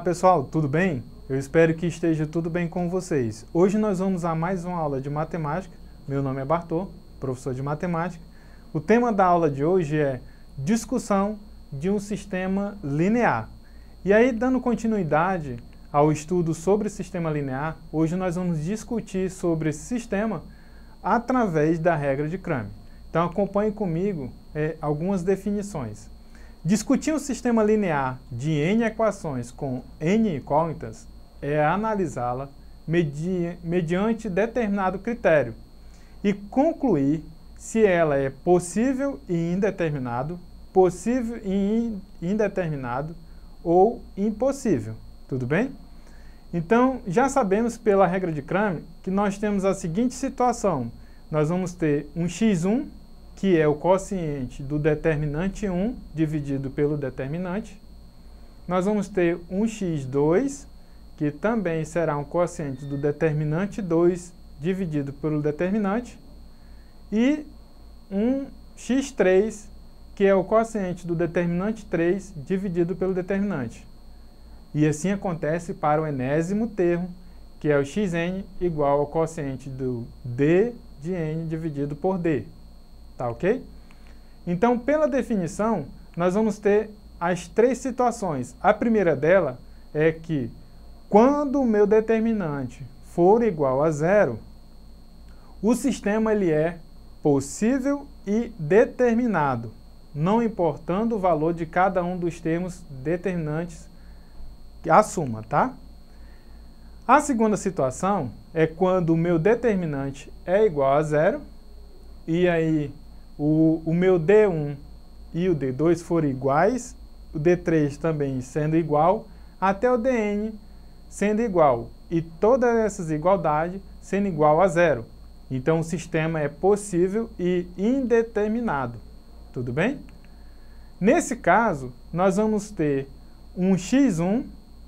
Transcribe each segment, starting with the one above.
Olá pessoal, tudo bem? Eu espero que esteja tudo bem com vocês. Hoje nós vamos a mais uma aula de matemática. Meu nome é Bartô, professor de matemática. O tema da aula de hoje é discussão de um sistema linear. E aí, dando continuidade ao estudo sobre sistema linear, hoje nós vamos discutir sobre esse sistema através da regra de Cramer. Então acompanhe comigo é, algumas definições. Discutir um sistema linear de n equações com n incógnitas é analisá-la medi mediante determinado critério e concluir se ela é possível e indeterminado, possível e indeterminado ou impossível. Tudo bem? Então, já sabemos pela regra de Cramer que nós temos a seguinte situação. Nós vamos ter um x1 que é o quociente do determinante 1 dividido pelo determinante. Nós vamos ter um x2, que também será um quociente do determinante 2 dividido pelo determinante. E um x3, que é o quociente do determinante 3 dividido pelo determinante. E assim acontece para o enésimo termo, que é o xn igual ao quociente do d de n dividido por d tá ok? Então, pela definição, nós vamos ter as três situações. A primeira dela é que quando o meu determinante for igual a zero, o sistema ele é possível e determinado, não importando o valor de cada um dos termos determinantes a assuma, tá? A segunda situação é quando o meu determinante é igual a zero, e aí o, o meu D1 e o D2 forem iguais, o D3 também sendo igual, até o Dn sendo igual. E todas essas igualdades sendo igual a zero. Então o sistema é possível e indeterminado. Tudo bem? Nesse caso, nós vamos ter um x1,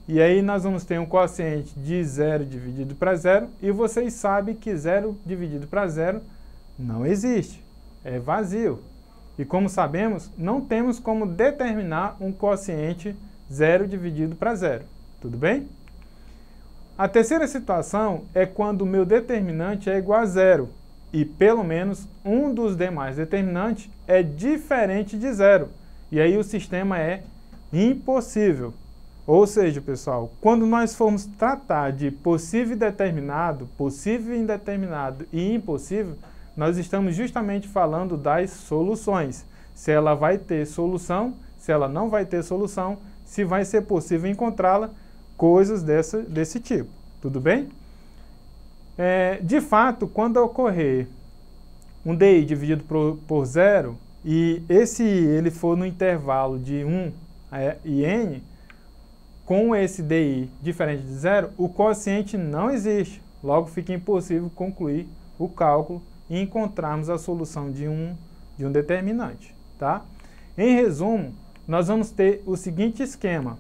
e aí nós vamos ter um quociente de zero dividido para zero, e vocês sabem que zero dividido para zero não existe é vazio. E como sabemos, não temos como determinar um quociente zero dividido para zero. Tudo bem? A terceira situação é quando o meu determinante é igual a zero e pelo menos um dos demais determinantes é diferente de zero. E aí o sistema é impossível. Ou seja, pessoal, quando nós formos tratar de possível e determinado, possível e indeterminado e impossível, nós estamos justamente falando das soluções. Se ela vai ter solução, se ela não vai ter solução, se vai ser possível encontrá-la, coisas dessa, desse tipo. Tudo bem? É, de fato, quando ocorrer um DI dividido por, por zero e esse I ele for no intervalo de 1 é, e N, com esse DI diferente de zero, o quociente não existe. Logo, fica impossível concluir o cálculo e encontrarmos a solução de um, de um determinante, tá? Em resumo, nós vamos ter o seguinte esquema.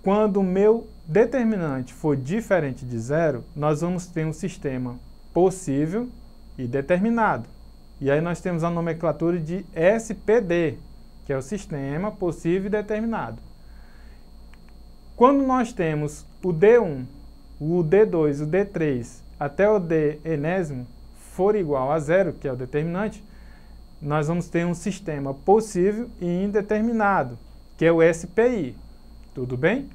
Quando o meu determinante for diferente de zero, nós vamos ter um sistema possível e determinado. E aí nós temos a nomenclatura de SPD, que é o sistema possível e determinado. Quando nós temos o D1, o D2, o D3 até o D enésimo, for igual a zero, que é o determinante, nós vamos ter um sistema possível e indeterminado, que é o SPI. Tudo bem?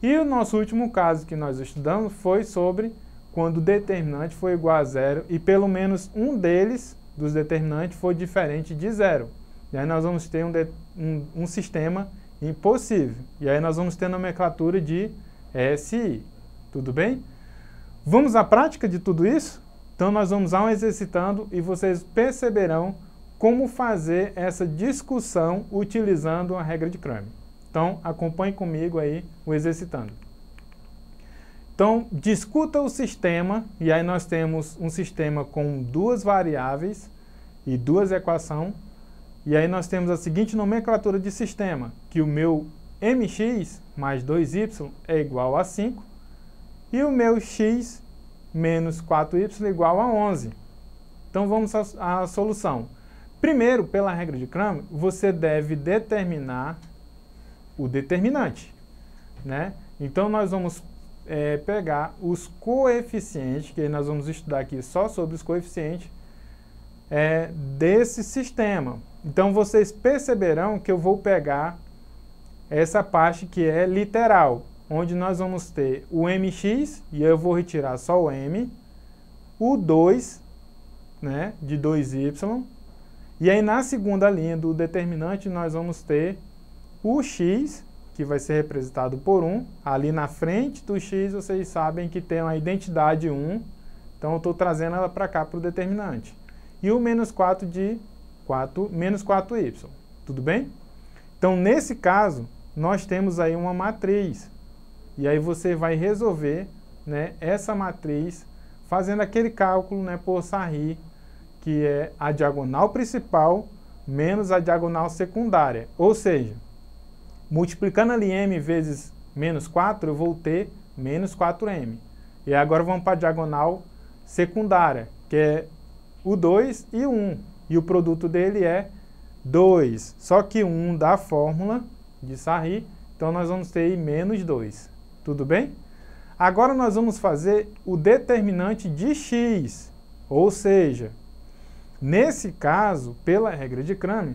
E o nosso último caso que nós estudamos foi sobre quando o determinante foi igual a zero e pelo menos um deles, dos determinantes, foi diferente de zero. E aí nós vamos ter um, de, um, um sistema impossível. E aí nós vamos ter a nomenclatura de SI. Tudo bem? Vamos à prática de tudo isso? Então nós vamos ao exercitando e vocês perceberão como fazer essa discussão utilizando a regra de Cramer. Então acompanhe comigo aí o exercitando. Então discuta o sistema e aí nós temos um sistema com duas variáveis e duas equações e aí nós temos a seguinte nomenclatura de sistema, que o meu mx mais 2y é igual a 5 e o meu x menos 4y igual a 11. Então vamos à, à solução. Primeiro, pela regra de Cramer, você deve determinar o determinante. Né? Então nós vamos é, pegar os coeficientes, que nós vamos estudar aqui só sobre os coeficientes, é, desse sistema. Então vocês perceberão que eu vou pegar essa parte que é literal onde nós vamos ter o mx, e eu vou retirar só o m, o 2, né, de 2y, e aí na segunda linha do determinante nós vamos ter o x, que vai ser representado por 1, ali na frente do x vocês sabem que tem uma identidade 1, então eu estou trazendo ela para cá para o determinante. E o menos 4 de 4, menos 4y, tudo bem? Então nesse caso, nós temos aí uma matriz, e aí você vai resolver né, essa matriz fazendo aquele cálculo né, por Sarri, que é a diagonal principal menos a diagonal secundária. Ou seja, multiplicando ali m vezes menos 4, eu vou ter menos 4m. E agora vamos para a diagonal secundária, que é o 2 e o 1. E o produto dele é 2, só que 1 da fórmula de Sarri, então nós vamos ter menos 2. Tudo bem? Agora nós vamos fazer o determinante de x, ou seja, nesse caso, pela regra de Cramer,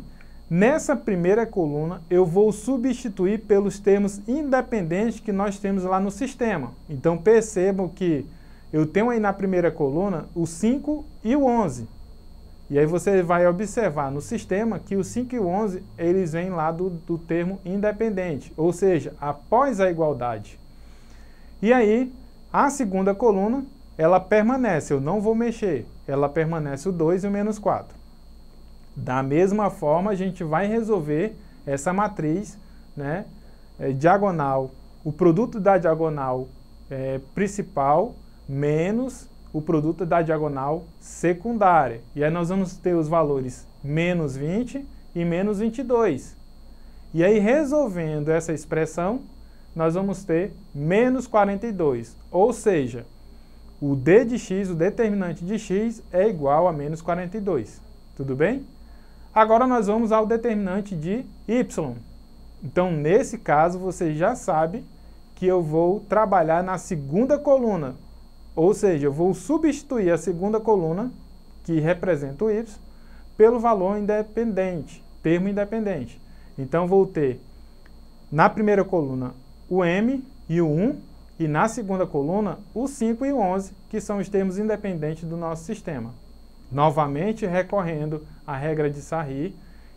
nessa primeira coluna eu vou substituir pelos termos independentes que nós temos lá no sistema. Então percebam que eu tenho aí na primeira coluna o 5 e o 11. E aí você vai observar no sistema que o 5 e o 11 eles vêm lá do, do termo independente, ou seja, após a igualdade. E aí, a segunda coluna, ela permanece, eu não vou mexer. Ela permanece o 2 e o menos 4. Da mesma forma, a gente vai resolver essa matriz, né? É, diagonal, o produto da diagonal é, principal menos o produto da diagonal secundária. E aí nós vamos ter os valores menos 20 e menos 22. E aí, resolvendo essa expressão, nós vamos ter menos 42, ou seja, o d de x, o determinante de x, é igual a menos 42, tudo bem? Agora nós vamos ao determinante de y. Então, nesse caso, você já sabe que eu vou trabalhar na segunda coluna, ou seja, eu vou substituir a segunda coluna, que representa o y, pelo valor independente, termo independente. Então, vou ter na primeira coluna o M e o 1, e na segunda coluna, o 5 e o 11, que são os termos independentes do nosso sistema. Novamente recorrendo à regra de Sarri,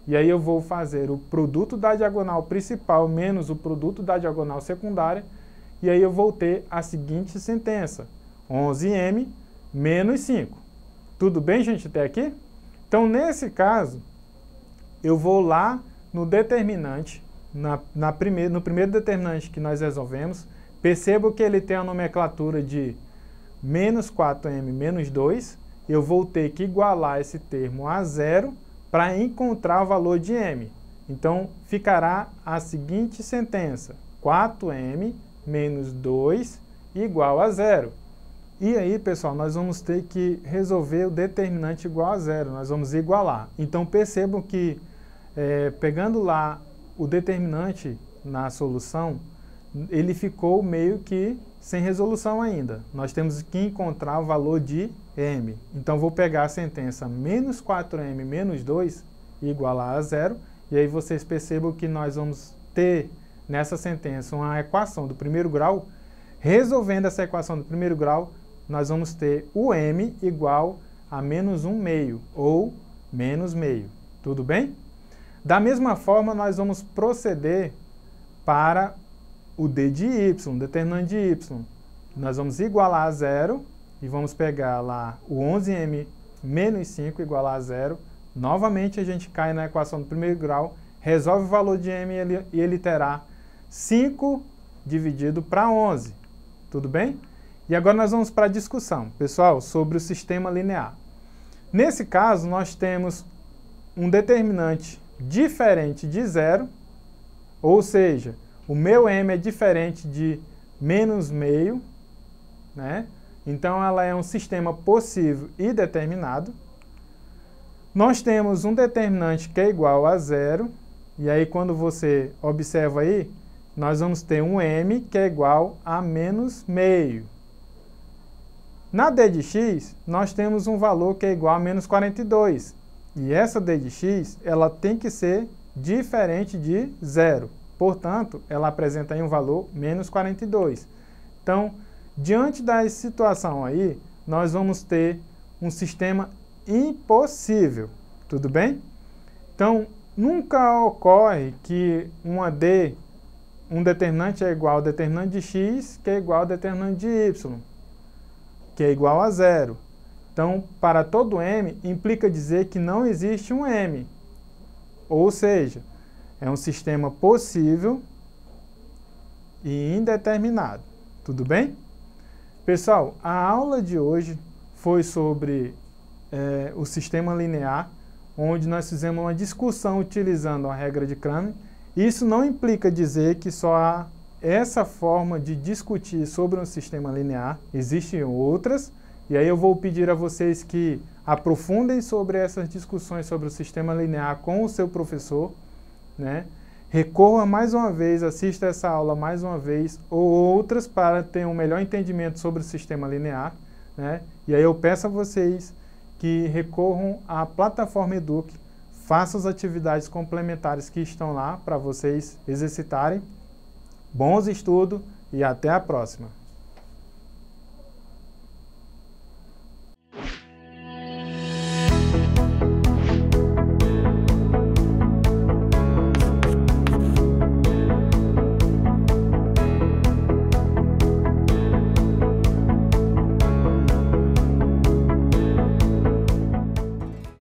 e aí eu vou fazer o produto da diagonal principal menos o produto da diagonal secundária, e aí eu vou ter a seguinte sentença, 11m menos 5. Tudo bem, gente, até aqui? Então, nesse caso, eu vou lá no determinante na, na primeir, no primeiro determinante que nós resolvemos, percebo que ele tem a nomenclatura de menos 4m menos 2, eu vou ter que igualar esse termo a zero para encontrar o valor de m. Então, ficará a seguinte sentença, 4m menos 2 igual a zero. E aí, pessoal, nós vamos ter que resolver o determinante igual a zero, nós vamos igualar. Então, percebam que, é, pegando lá o determinante na solução, ele ficou meio que sem resolução ainda. Nós temos que encontrar o valor de m. Então, vou pegar a sentença menos 4m menos 2 igualar a zero, e aí vocês percebam que nós vamos ter nessa sentença uma equação do primeiro grau. Resolvendo essa equação do primeiro grau, nós vamos ter o m igual a menos 1 meio, ou menos meio. Tudo bem? Da mesma forma, nós vamos proceder para o D de Y, determinante de Y. Nós vamos igualar a zero e vamos pegar lá o 11m menos 5 igual a zero. Novamente a gente cai na equação do primeiro grau, resolve o valor de m e ele, e ele terá 5 dividido para 11. Tudo bem? E agora nós vamos para a discussão, pessoal, sobre o sistema linear. Nesse caso, nós temos um determinante diferente de zero, ou seja, o meu m é diferente de menos meio, né? Então ela é um sistema possível e determinado. Nós temos um determinante que é igual a zero, e aí quando você observa aí, nós vamos ter um m que é igual a menos meio. Na d de x, nós temos um valor que é igual a menos 42, e essa D de x, ela tem que ser diferente de zero. Portanto, ela apresenta aí um valor menos 42. Então, diante da situação aí, nós vamos ter um sistema impossível, tudo bem? Então, nunca ocorre que uma D, um determinante é igual ao determinante de x, que é igual ao determinante de y, que é igual a zero. Então, para todo M, implica dizer que não existe um M. Ou seja, é um sistema possível e indeterminado. Tudo bem? Pessoal, a aula de hoje foi sobre é, o sistema linear, onde nós fizemos uma discussão utilizando a regra de Cramer. Isso não implica dizer que só há essa forma de discutir sobre um sistema linear, existem outras, e aí eu vou pedir a vocês que aprofundem sobre essas discussões sobre o sistema linear com o seu professor, né? Recorra mais uma vez, assista essa aula mais uma vez ou outras para ter um melhor entendimento sobre o sistema linear, né? E aí eu peço a vocês que recorram à plataforma Educ, façam as atividades complementares que estão lá para vocês exercitarem. Bons estudos e até a próxima!